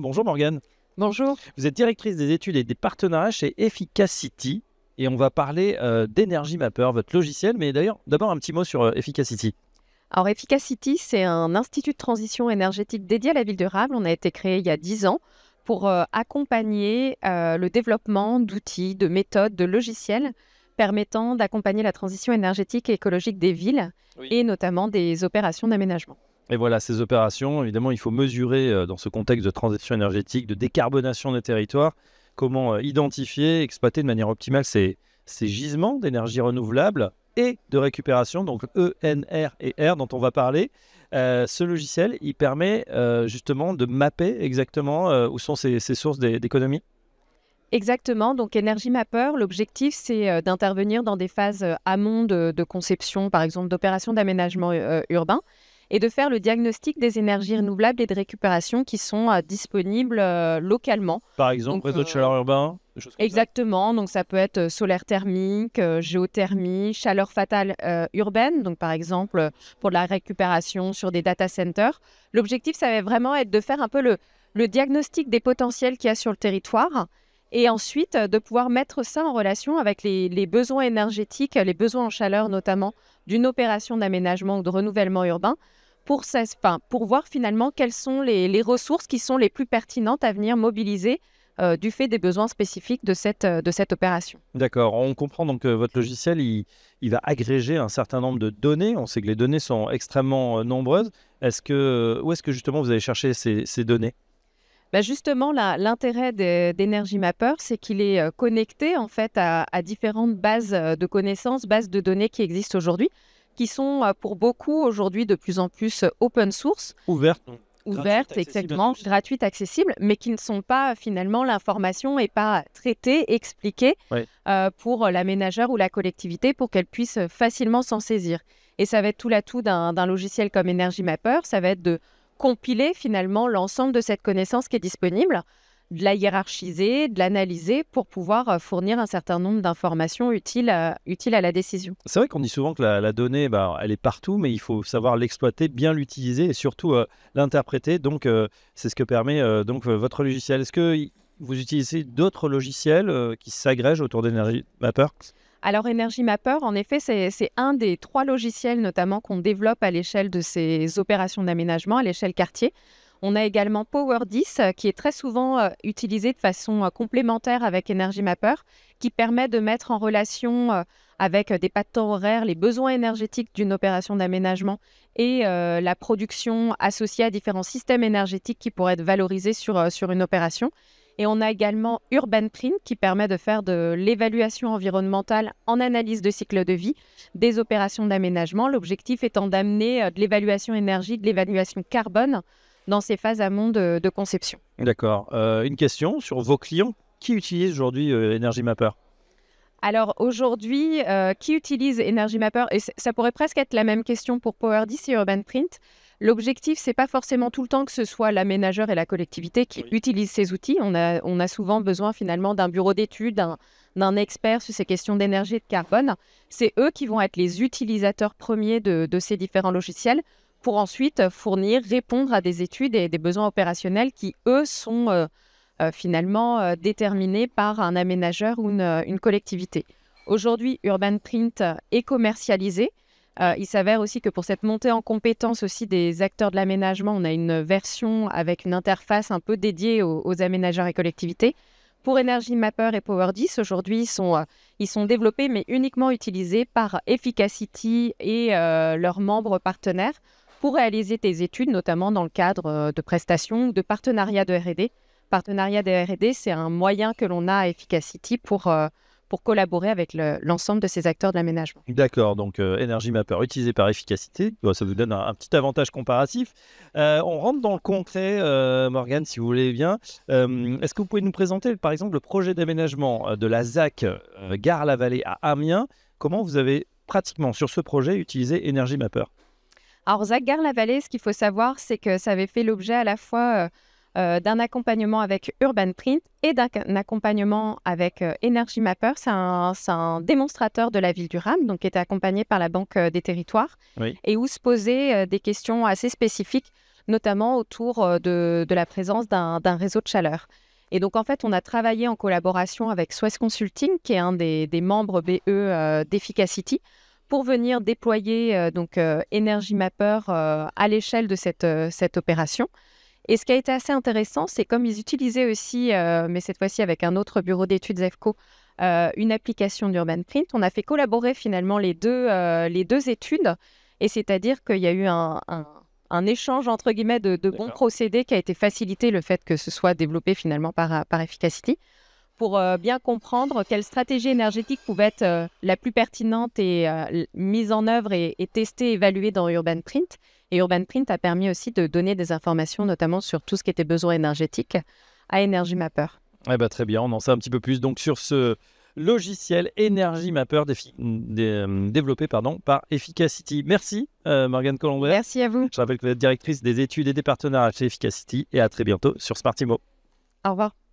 Bonjour Morgane. Bonjour. Vous êtes directrice des études et des partenariats chez Efficacity et on va parler euh, d'Energy Mapper, votre logiciel. Mais d'ailleurs, d'abord un petit mot sur euh, Efficacity. Alors Efficacity, c'est un institut de transition énergétique dédié à la ville durable. On a été créé il y a 10 ans pour euh, accompagner le développement d'outils, de méthodes, de logiciels permettant d'accompagner la transition énergétique et écologique des villes et notamment des opérations d'aménagement. Et voilà, ces opérations, évidemment, il faut mesurer euh, dans ce contexte de transition énergétique, de décarbonation des territoires, comment euh, identifier, exploiter de manière optimale ces, gisements d'énergie renouvelable et de récupération, donc ENR et R dont on va parler. Euh, ce logiciel, il permet justement de mapper exactement où sont ces, sources d'économie. Exactement. Donc, Energy Mapper, l'objectif, c'est d'intervenir dans des phases amont de, de, conception, par exemple, d'opérations d'aménagement urbain et de faire le diagnostic des énergies renouvelables et de récupération qui sont euh, disponibles euh, localement. Par exemple, réseau de euh, chaleur urbain Exactement, donc ça peut être solaire thermique, géothermie, chaleur fatale urbaine, donc par exemple pour la récupération sur des data centers. L'objectif, ça va vraiment être de faire un peu le, le diagnostic des potentiels qu'il y a sur le territoire et ensuite euh, de pouvoir mettre ça en relation avec les, besoins énergétiques, les besoins en chaleur notamment d'une opération d'aménagement ou de renouvellement urbain pour, pour voir finalement quelles sont les, ressources qui sont les plus pertinentes à venir mobiliser euh, du fait des besoins spécifiques de cette, euh, de cette opération. D'accord, on comprend donc que votre logiciel, il, va agréger un certain nombre de données. On sait que les données sont extrêmement nombreuses. Est-ce que, où est-ce que justement vous allez chercher ces données bah, justement, l'intérêt d'Energy Mapper, c'est qu'il est euh, connecté en fait à, différentes bases euh, de connaissances, bases de données qui existent aujourd'hui, qui sont euh, pour beaucoup aujourd'hui de plus en plus open source. Ouvertes, ouvertes, exactement, gratuites, accessibles, mais qui ne sont pas finalement, l'information et pas traitée, expliquée pour l'aménageur ou la collectivité pour qu'elle puisse facilement s'en saisir. Et ça va être tout l'atout d'un logiciel comme Energy Mapper, ça va être de compiler finalement l'ensemble de cette connaissance qui est disponible, de la hiérarchiser, de l'analyser pour pouvoir euh, fournir un certain nombre d'informations utiles, à, euh, utiles à la décision. C'est vrai qu'on dit souvent que la, donnée, bah, elle est partout, mais il faut savoir l'exploiter, bien l'utiliser et surtout euh, l'interpréter. Donc, c'est ce que permet donc votre logiciel. Est-ce que vous utilisez d'autres logiciels qui s'agrègent autour d'Energy Mapper alors Energy Mapper, en effet, c'est un des trois logiciels notamment qu'on développe à l'échelle de ces opérations d'aménagement, à l'échelle quartier. On a également Power 10 euh, qui est très souvent euh, utilisé de façon euh, complémentaire avec Energy Mapper, qui permet de mettre en relation avec des pas de temps horaires les besoins énergétiques d'une opération d'aménagement et la production associée à différents systèmes énergétiques qui pourraient être valorisés sur, sur une opération. Et on a également Urban Print qui permet de faire de l'évaluation environnementale en analyse de cycle de vie des opérations d'aménagement. L'objectif étant d'amener euh, de l'évaluation énergie, de l'évaluation carbone dans ces phases amont de, de conception. D'accord. Euh, une question sur vos clients. Qui utilise aujourd'hui EnergyMapper euh, Energy Mapper alors aujourd'hui, qui utilise Energy Mapper Et ça pourrait presque être la même question pour PowerDC et Urban Print. L'objectif, c'est pas forcément tout le temps que ce soit l'aménageur et la collectivité qui utilisent ces outils. On a, souvent besoin finalement d'un bureau d'études, d'un expert sur ces questions d'énergie et de carbone. C'est eux qui vont être les utilisateurs premiers de, ces différents logiciels pour ensuite euh, fournir, répondre à des études et des besoins opérationnels qui, eux, sont euh, euh, finalement déterminés par un aménageur ou une, une collectivité. Aujourd'hui, Urban Print est commercialisé. Euh, il s'avère aussi que pour cette montée en compétence aussi des acteurs de l'aménagement, on a une version avec une interface un peu dédiée aux, aménageurs et collectivités. Pour Energy Mapper et Power 10, aujourd'hui, euh, ils sont, développés mais uniquement utilisés par Efficacity et euh, leurs membres partenaires pour réaliser des études, notamment dans le cadre de prestations ou de partenariats de R&D. Partenariat de R&D, c'est un moyen que l'on a à Efficacity pour pour collaborer avec l'ensemble de ces acteurs de l'aménagement. D'accord, donc euh, Energy Mapper utilisé par efficacité, ça vous donne un, petit avantage comparatif. Euh, on rentre dans le concret, Morgan, euh, Morgane, si vous voulez bien. Est-ce que vous pouvez nous présenter par exemple le projet d'aménagement de la ZAC Gare-la-Vallée à Amiens Comment vous avez pratiquement sur ce projet utilisé Energy Mapper alors, ZAC Gare-la-Vallée, ce qu'il faut savoir, c'est que ça avait fait l'objet à la fois euh, d'un accompagnement avec Urban Print et d'un accompagnement avec euh, Energy Mapper. C'est un, démonstrateur de la ville durable, donc qui est accompagné par la Banque euh, des Territoires, et où se posaient des questions assez spécifiques, notamment autour de, la présence d'un réseau de chaleur. Et donc, en fait, on a travaillé en collaboration avec Swiss Consulting, qui est un des, membres BE d'Efficacity, pour venir déployer donc Energy Mapper à l'échelle de cette opération. Et ce qui a été assez intéressant, c'est comme ils utilisaient aussi, euh, mais cette fois-ci avec un autre bureau d'études EFCO, euh, une application d'Urban Print, on a fait collaborer finalement les deux, euh, les deux études. Et c'est-à-dire qu'il y a eu un, un, un, échange, entre guillemets, de, de bons procédés qui a été facilité le fait que ce soit développé finalement par, par Efficacity pour euh, bien comprendre quelle stratégie énergétique pouvait être euh, la plus pertinente et euh, mise en œuvre et, testée, évaluée dans Urban Print. Et Urban Print a permis aussi de donner des informations, notamment sur tout ce qui était besoin énergétique, à Energy Mapper. Eh ben, très bien, on en sait un petit peu plus donc sur ce logiciel Energy Mapper mm, développé pardon, par Efficacity. Merci euh, Morgane Merci à vous. Je rappelle que vous êtes directrice des études et des partenariats chez Efficacity et à très bientôt sur Smartimo. Au revoir.